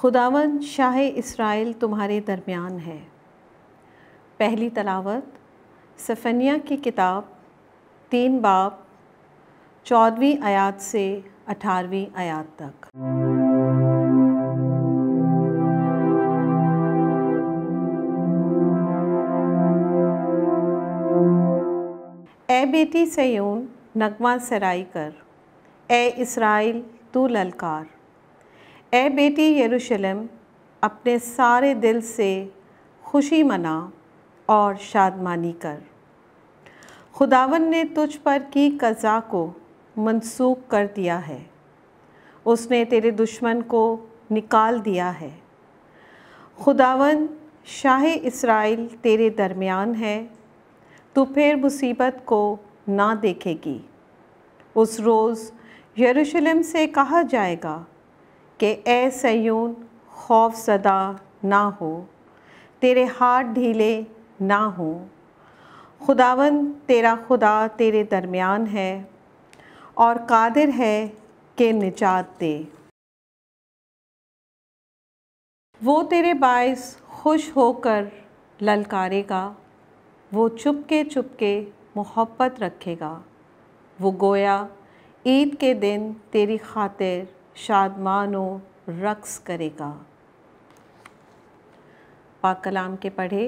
खुदावन शाह इसराइल तुम्हारे दरमियान है पहली तलावत सफ़निया की किताब तीन बाब चौदहवीं आयात से अठारहवीं आयात तक ए बेटी सयोन नगमा सराई कर ए इसराइल तू ललकार ए बेटी यरूशलेम अपने सारे दिल से खुशी मना और शादमानी कर खुदावन ने तुझ पर की कज़ा को मनसूख कर दिया है उसने तेरे दुश्मन को निकाल दिया है खुदावन शाह इसराइल तेरे दरमियान है तो फिर मुसीबत को ना देखेगी उस रोज़ यरूशलेम से कहा जाएगा कि ए सयून खौफ सदा ना हो तेरे हाथ ढीले ना हो खुदावन तेरा खुदा तेरे दरमियान है और कादिर है कि निजात दे वो तेरे बायस खुश होकर ललकारेगा वो चुपके चुपके मोहब्बत रखेगा वो गोया ईद के दिन तेरी खातिर शादमानो रक्स करेगा पाक कलाम के पढ़े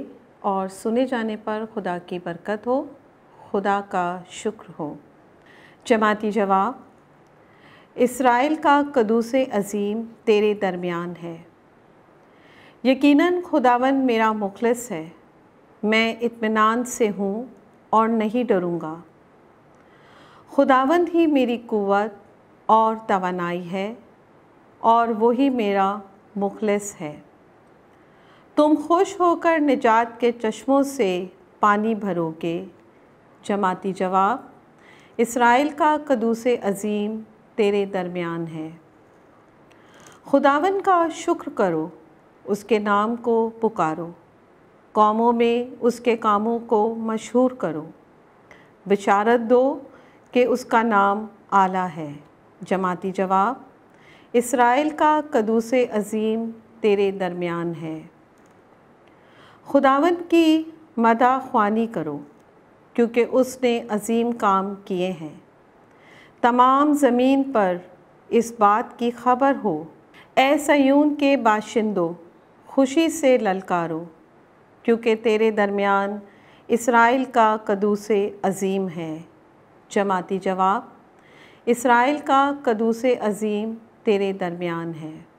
और सुने जाने पर खुदा की बरकत हो खुदा का शुक्र हो जमाती जवाब इसराइल का कदूस अज़ीम तेरे दरमियान है यकीनन खुदावन मेरा मुखलस है मैं इत्मीनान से हूँ और नहीं डरूँगा खुदावंद ही मेरी कुवत और तवानाई है और वही मेरा मुखलस है तुम खुश होकर निजात के चश्मों से पानी भरोगे जमाती जवाब इसराइल का कदूस अजीम तेरे दरमियान है खुदावन का शुक्र करो उसके नाम को पुकारो कौमों में उसके कामों को मशहूर करो बिशारत दो कि उसका नाम आला है जमाती जवाब इसराइल का कदूस अजीम तेरे दरमियान है खुदावन की मदा ख्वानी करो क्योंकि उसने अजीम काम किए हैं तमाम ज़मीन पर इस बात की खबर हो ए के बाशिंदो खुशी से ललकारो क्योंकि तेरे दरमियान इसराइल का कदूस अजीम है जमाती जवाब इसराइल का कदूस अज़ीम तेरे दरमियान है